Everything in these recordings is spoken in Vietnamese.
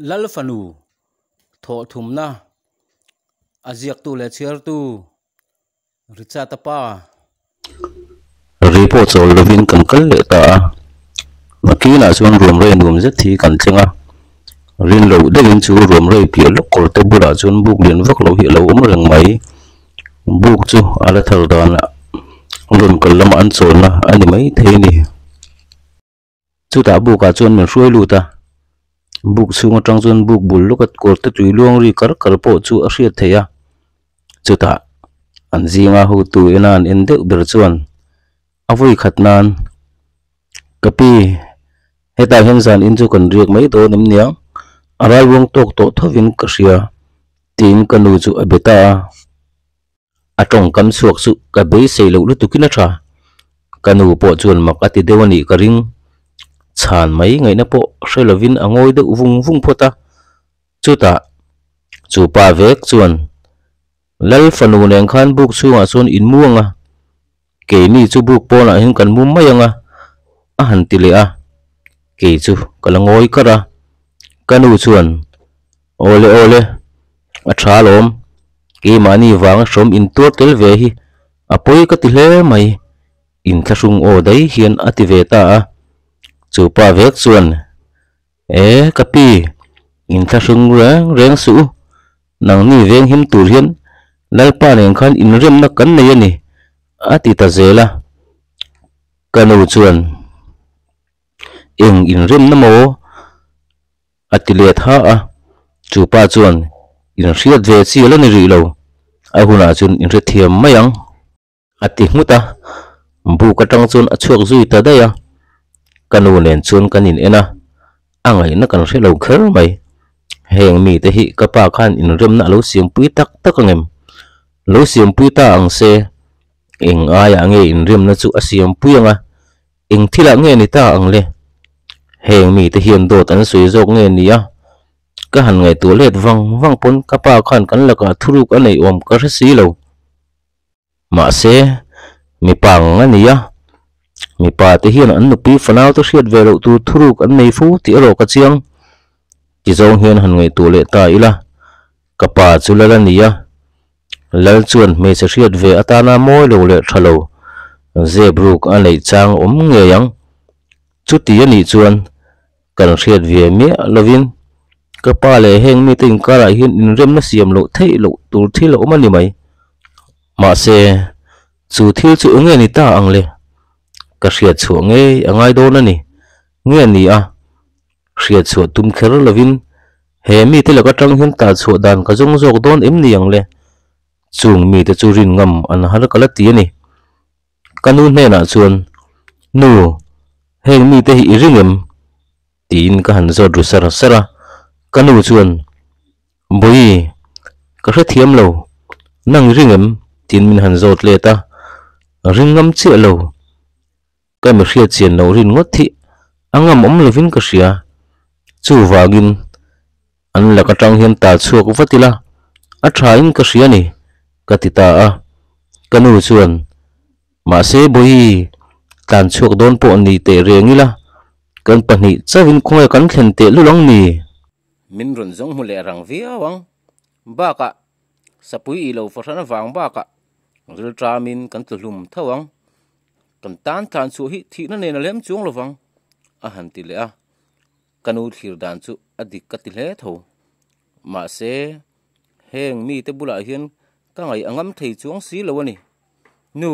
lal fanu tho thumna aziak tu le chiar tu richa tapa report chol lovin kankal le ta makina chuan room re num je thi kan chenga rin lo deuhin chu room re pi lo kol te bura chuan buk lian vak lo hi lo um reng mai buk chu ala thar dan room kal lam an chol na ani mai the ni chu ta buka chuan men hruai lu ta buk chunga tang chun buk bul lokat kor te tui luang ri kar kar po chu a hriat theya chuta an zinga ho tu enan en deuh ber chuan avui khatnan kapi heta hen zan in chu kan riak mai to nem nia arai wong tok to thovin ka hria tin kanu chu abeta a tong kam suak chu ka be sei lo lu tukina tha kanu po chuan mak ati dewani ka ring chan mai ngai na po vùng angoi de uvung vung phota chuta chu pa vek chuan lal fanu leng khan buk chunga chon in à muanga ke mi chu buk pona hin kan mum à a han ti le a ke chu kalangoi kara kanu chuan ole ole a tha lom ke mani vắng sớm in tur tel về hi à apoi cái ti hle mày in thlasung o dai hian ati ve ta à chủ pa vek chuan e kapi in tha sung rang reng su nàng ni veng him tu hian lai pa leng khan in rem na này nè, ani ati ta zela kanu chuan eng in rem na mo ati le tha à, chu pa chuan in riat ve chi lo ni lâu, à a huna chun in rết thiam mayang ati hmuta bu ka tang chuan a chuak zui ta đây à kanu len chun kanin ena angai na lâu relo khel mai heng mi te hi kapa khan in rem na lo siam pui tak anh em lo xiêm pui à, à à. ta anh sẽ se ai anh ấy in rem na chu asiam pui anga eng thila nge ni ta ang le heng mi te hian dot suy sui nghe nge ni a ka han ngai tu let wang wang pon kapa khan kan laka thuruk anei om ka rsi lo ma se mi pang ania mi pa te hian an nupi fanau to hriat ve lo tu thuruk an mei fu ti ro ka chiang ti zong hian han ngei tu le ta ila kapa chu la nia lal chuan me se hriat ve atana moi lo le thalo zebruk an lei chang om nge yang chu ti ani chuan kan hriat ve mi lovin kapa le heng mi ting kara ah hian in rem na siam lo thei lo tur thi lo mani mai ma se chu thil chu nge ni ta ang le ka hriat chhuah nge angai dawn ani nge ani a hriat chhuah tum là lovin he mi te là ka trăng hiện tại chhuah đàn ka zong zawk đón em ni ang le chung mi te chu rin hát an lát kala ti ani kanu hne na chuan nu heng mi te hi ringem tin ka han sờ sờ sara sara kanu bởi bui ka thiêm lâu năng nang ringem tin mình han zot le ta ringam che lâu cái mà khía tiền nấu rin ngót thị anh ngầm ống là vinh cái gì à chú vào gin anh là cái trang hiểm ta chua cũng phát đi la à trái anh cái gì à nè cái thì ta à cái nụ chuồn mà sẽ bôi tàn chuộc đôn bộ nì tệ riêng như la cần bật nị cho vinh không ai cắn khen tệ lúc lóng nì mình run giống hồ lệ rằng vía vắng ba cả sapui lâu phát ra vàng ba cả rồi tra mình cần tụi lùm thâu vắng tam tan tan chu hi thi na ne na lem chuang lowang à, a han ti le a à. kanu thir dan chu adik à, ka ti le tho ma se heng mi te bula hian ka ngai angam thei chuang si lo ani nu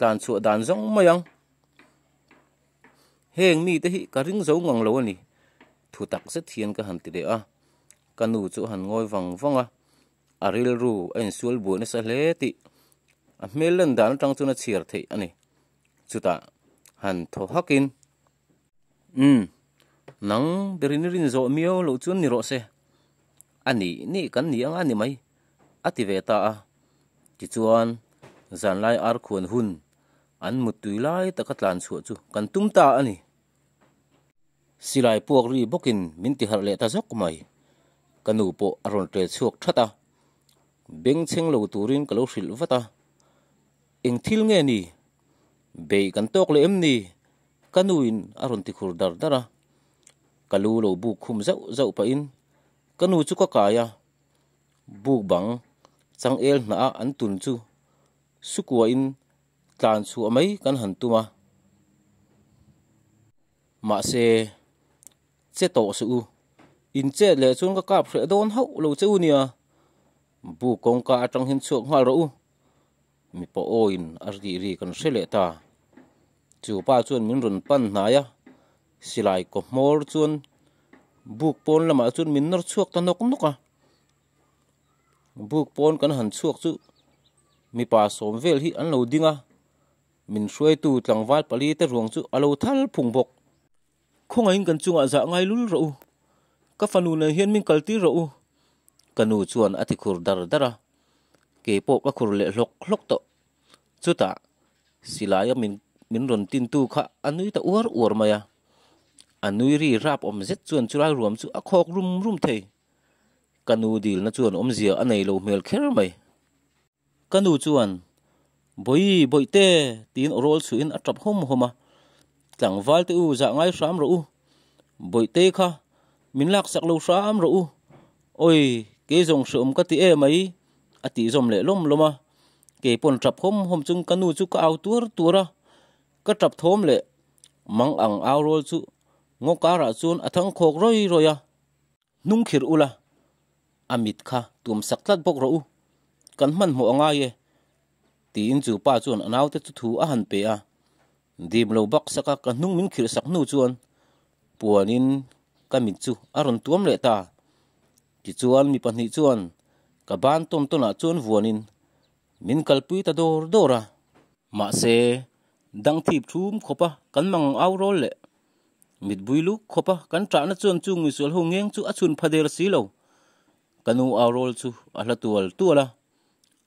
kan chu dan zong mayang heng mi te hi ka ring zo ngang lo ani thu tak se thian ka han ti le a kanu chu han ngoi vang vang a aril ru en sul bu ne sa hle ti a hmel lan dan tang chu na chiar thei ani chuta han tho hakin um nang berinirin zo miyo lo chun ni ro se ani ni kan ni anga ni mai ati ve ta a chi chuan zan lai ar khun hun an mu tui lai ta katlan chu chu kan tum ta ani silai puak ri bokin min ti har le ta zok mai kanu po aron tre chuk thata beng cheng lo turin kalo hril vata eng thil nge ni be kan tok le emni kanuin aron ti khur dar dara kalu lo bu khum zau zau pa in kanu chu ka kaya bu bang chang el na an tun chu sukua in tlan chu amai kan han tuma ma se che to su in che le chun ka kap hre don hau lo che unia, à. bu kong ka atang hin chuak hal ro u mi po o in ar ri ri kan hre ta chu pa chuan min run pan hnai a silai ko mor chuan buk pon lama chuan min nor chuak ta nok nok à, buộc pon kan han chuak chu mi pa som vel hi an lo dinga min hruai tu tlangwal pali te ruang chu alo thal phung bok khong ain kan chunga za ngai lul ro ka fanu na hian min kalti ro kanu chuan ati khur dar dara ke pop ka khur le hlok hlok to chuta silaya min min ron tin tu kha anui à ta uar uar maya anui à ri rap om zet chuan chura ruam chu a khok rum rum thei kanu dil na chuan om zia anei lo mel kher mai kanu chuan boi boi te tin orol su in atap hom homa tlang val te u za ngai ram ro u boi te kha min lak sak lo ram ro u oi ke zong shom ka ti e mai ati zom le lom loma ke pon trap hom hom chung kanu chu ka au tur tura kachap thom le mang ang aw rol chu ngo ka ra chun athang khok roi roya nung khir ula amit kha tum saklat bok ro u kan man mo anga ye ti in chu pa chun anaw te chu thu a han pe a dim lo bak saka ka nung min khir sak nu chuan puanin ka min chu aron tuam le ta Ki chuan mi panhi chuan ka ban tom to na chuan vuanin min kalpui ta dor dora ma se dang thip thum khopa kan mang au rol le mit builu khopa kan tra na chon chu ngui sol ho ngeng chu achun phader si lo kanu au rol chu ala tual tuala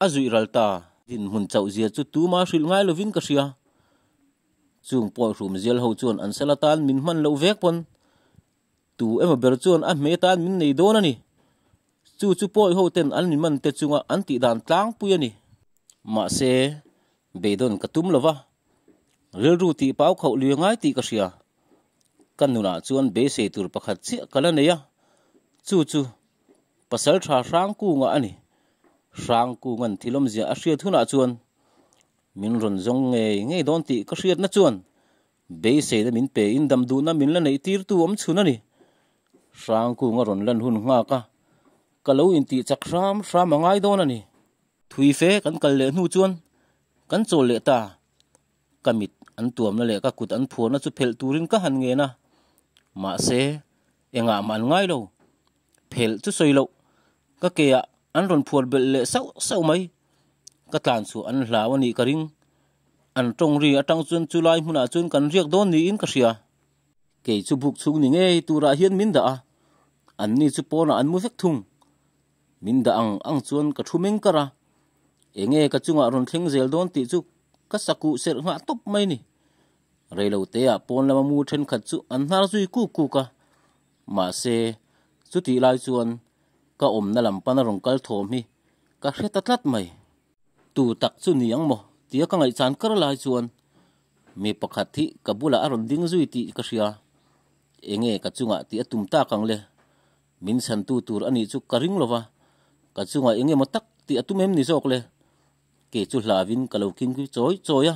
azui ralta din hun chau zia chu tu ma hril ngai lovin ka ria chung po rum zel ho chon an salatan min man lo vek pon tu ema ber chon a me tan min nei don ani chu chu poi ho ten an min man te chunga an ti dan tlang pui ani ma se bedon katum lova rel ru ti pau khau li ngai ti ka sia kan nu na chuan be se tur pakhat chi kala neya chu chu pasal tha rang ku nga ani rang ku ngan thilom zia a sia thuna chuan min ron zong nge nge don ti ka sia na chuan be se da min pe in dam du na min la nei tir tu om chuna ni rang ku nga ron lan hun nga ka kalau in ti chak ram ram ngai don ani thui fe kan kal le nu chuan kan chol le ta kamit an tuam na le ka kut an phur na chu phel turin ka han nge na ma se enga man ngai lo phel chu soi lo ka ke ya an ron phur bel le sau sau mai ka tlan chu an hlaw ani ka ring an tong ri atang chun chu lai hmuna chun kan riak don ni in ka ria ke chu buk chung ni nge tu ra hian min da a an ni chu pona an mu vek thung min da ang ang chuan ka thumeng kara enge ka chunga ron thleng zel don ti chu ka saku ser nga top mai ni relo te a pon lama mu then khat chu an har zui ku ku ka ma se chu ti lai chuan ka om na lam pan rong kal thom hi ka hre ta tlat mai tu tak chu ni ang mo tia ka ngai chan kar lai chuan mi pakhat thi ka bula suy ding cả ti anh hria cả ka chunga tiếc tụm ta kang le min san tu tur ani chu ka ring lova ka anh enge ma tắc tiếc tụm em ni jok le ke chu cả ka kinh kin ki choi à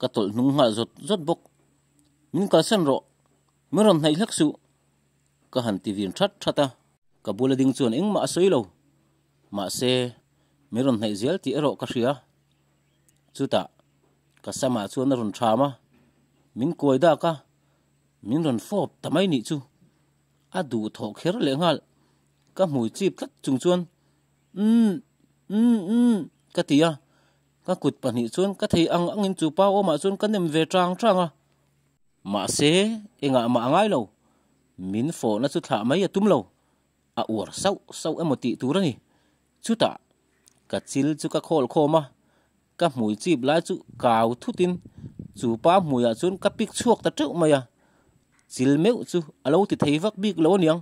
ka tol nung nga zot zot bok min ka sen ro meron nai lak su ka han ti vin that sôi ka bula xe chon eng ma soi lo ma se meron nai ta ti ero ka ria chuta trà sama mình run thama min koi da ka min ron fop tamai ni chu a du tho kher le ngal ka mui chip tlat chung chuan um um um ka à các cụt bản ka kut pani chun ka thei ang angin chu pa mà chun ka nem ve trang tranga ma se enga ma ngai lo min fo na chu sâu mai atum lo a ur sau sau emoti turani chuta ka các chu ka mà các ka chìm chip lai cào kaw tin chu pa mui à xuân các pik chuộc ta trước cheu maya à. chil meu chu alo ti thei vak bik lo niang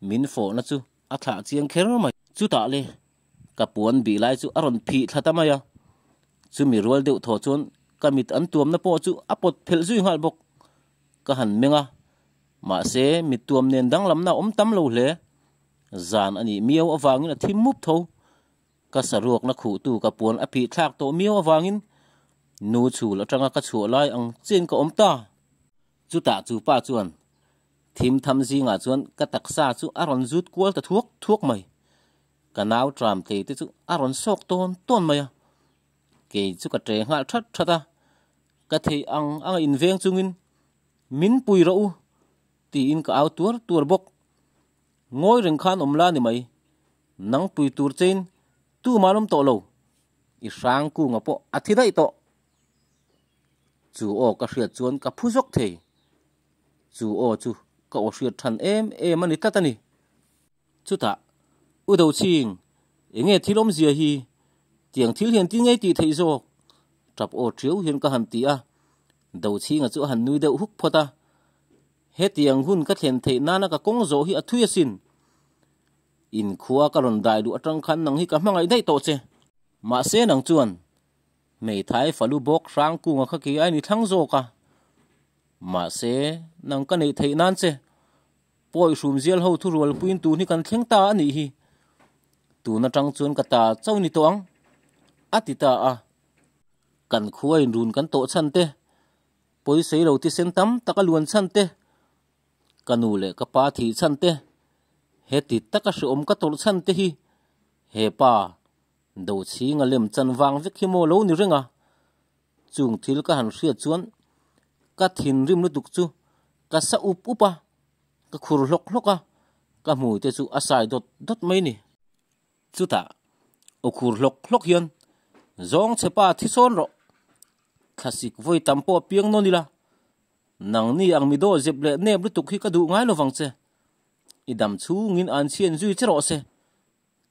min fo na chu a tha chiang kher mai chuta le ka puan bi lai chu aron phi thata à chu mi rual deuh thaw chuan kamit an tuam na pawh chu a pot phel zui ngal bok ka han menga ma se mi tuam nen dang lam na om tam lo hle zan ani miau awangin a thim mup tho ka saruk na khu tu ka puan a phi thak to miau awangin nu chu la tanga ka chu lai ang chen ka om ta chu ta chu pa chuan thim tham zi nga chuan ka taksa chu aron zut kual ta thuak thuak mai ka nau tram te te chu aron sok ton ton mai à cái chú cả trẻ ngã thất thất ta cái thì ăn ăn in viên chung in min pui rau thì in cái áo tuột tuột bốc ngồi rừng khan om la thì mày nắng pui tuột trên tu mà lâm tổ lâu i sáng cu ngập bộ à thì đấy tổ chủ ô cái sửa chuôn cái phú dốc thì chú ô chú cậu sửa thần em em anh ta ta nè chú ta u đầu chiên nghe thì lâm gì hi tiếng thiếu hiền tiếng ấy tì thấy rồi trập ô chiếu hiền có hầm tì à đầu chi ngà chỗ hẳn nuôi đậu húc phô ta hết tiền hun các hiền thầy na na cả công dỗ hi à thui xin in khua cả lần đại đủ trăng khăn năng hi cả mang ấy đây tổ chứ mà xe năng chuan mày thái phải lu bốc sáng cùng ngà khắc kỳ ai ni thăng dỗ cả mà xe năng cái này thầy nan chứ poi sum zial hậu thu rol puin tu ni kan thiên ta ani hi tu na tang chuan cả ta chau ni tong atita a kan khuai run kan to chan te poi sei lo ti sen tam taka luan chan te kanu le ka pa thi chan te he ta taka à shi om ka tổ chan te hi he pa do chi nga lem chan wang vek hi mo lo ni renga chung thil ka han hria chuan ka thin rim lu duk chu ka sa up upa ka khur hlok hloka ka mu te chu asai à dot dot mai ni ta, o khur hlok hlok hian zong chepa thison ro khasik voi tampo piang no nila nangni ang mido zeble ne blu tukhi ka du ngai lo wangche idam chu ngin an chien zui chero se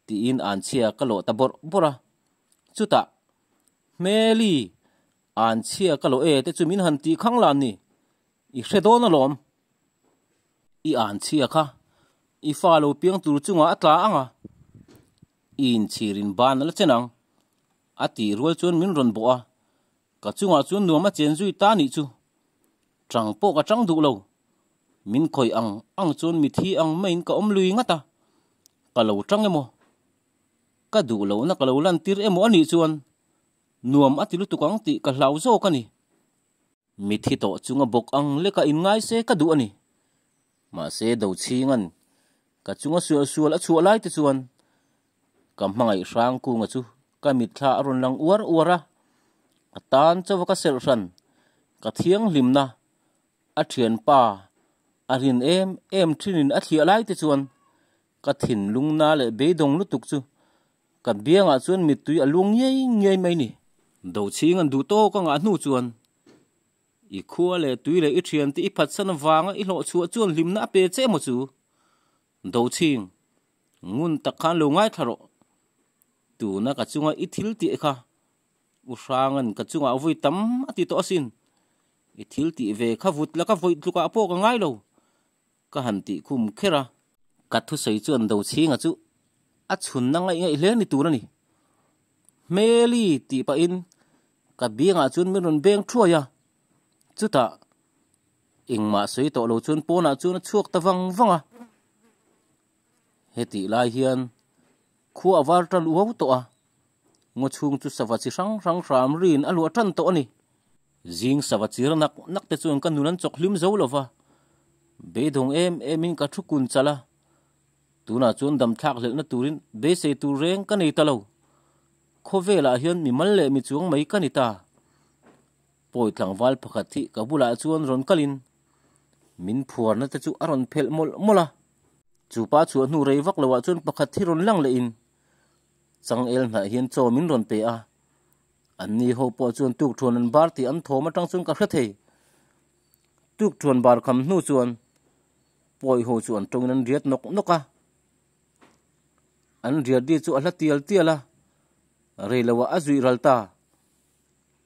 ti in an chia ka lo ta bor bora chuta meli an chia ka lo e te chu min han ti khang lan ni i hredon lom i an chia kha i fa lo piang tur chunga atla anga in chirin ban la chenang a ti rual chuan min ron bo a ka chunga chuan nuama chen zui ta ni chu chang po ka chang du lo min khoi ang ang chuan mi thi ang main ka om lui nga ta ka lo chang emo ka du lo na ka lo lan tir emo ani chuan nuam ti lu tukang ti ka hlau zo ka ni mi thi to chunga bok ang le ka in ngai se ka du ani ma se do chi ngan ka chunga sual sual a chualai te chuan ka hmangai hrang ku nga chu kami tha arun lang uar uara atan chawa ka sel ran ka thiang limna a thian pa arin em em thinin a thia lai te chuan ka thin lungna le be dong lu tuk chu ka bianga chuan mi tui a lung ye ngei mai ni do chingan du to ka nga nu chuan i khua le tui le i ti i san wang i lo chu chuan limna pe che mo chu do ching ngun ta khan lo ngai tharo tuna ka chunga i thil ti kha u hrangan ka chunga voi tam ati to sin i thil ti ve kha vut la ka voi tluka apo ka ngai lo ka han ti khum khera ka thu sei chuan do chinga chu a chhun na ngai ngai hle ni tu na ni meli ti pa in ka binga chun min ron beng thua ya chuta ingma sei to lo chun pona chun chuak tawang wanga heti lai hian khu avar vào uau to a ngo chung chu sawachi rang rang ram rin này tan to ni jing sawachi nak nak te chuan kan nulan chok hlim zo lova be dong em em cả in ka thu kun chala tuna chuan dam thak lel na rin be xe tu căn reng ka nei về là hiện mi mal le mi chuang mai ka ni ta poi thlang wal pakhat thi ka bula chuan ron kalin min phuar na te chu aron phel mol mola chu pa chu nu rei vak lawa chuan pakhat thi ron lang le in chang el na hian chaw min ron pe a an ni ho po chuan tuk thon an bar ti an thoma tang chung ka hre thei tuk thon bar kham nu chuan poi ho chuan tong an riat nok nok a an riat di chu a hla tial tiala reilawa azui ralta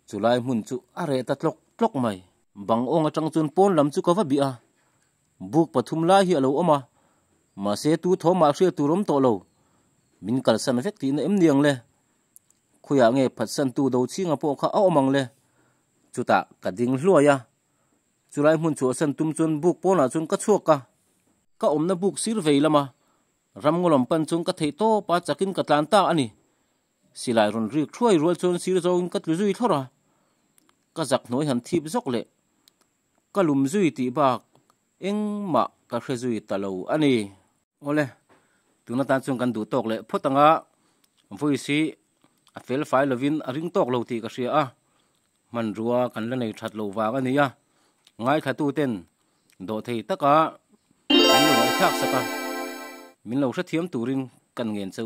chulai mun chu are ta tlok tlok mai bang ong atang chun pon lam chu kova bi a buk pathum lai hi alo oma ma se tu tho ma se tu rom to lo min kal san vek ti na em niang le khuya nge phat san tu do chi nga po kha a mang le chuta ka ding hluaya churai mun chu san tum chun buk po na chun ka chuka ka omna buk sir vei lama ram ngolom pan chung ka thei to pa chakin ka tlan ta ani silai ron ri khroi rol chun sir zo in ka tlu zui thora ka zak noi han thip zok le ka lum zui ti bak eng ma ka hre zui talo ani ole tu na tan chung kan du tok le photanga vui si a fel fai lovin a ring tok lo ti ka sia a man rua kan la nei that lo wa ka ni a ngai khatu ten do thei taka min lo thak saka min lo sa thiam turin kan ngen chau